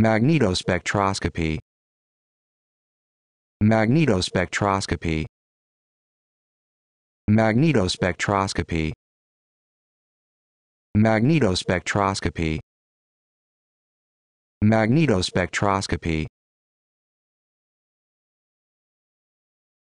magnetospectroscopy magnetospectroscopy magnetospectroscopy magnetospectroscopy magnetospectroscopy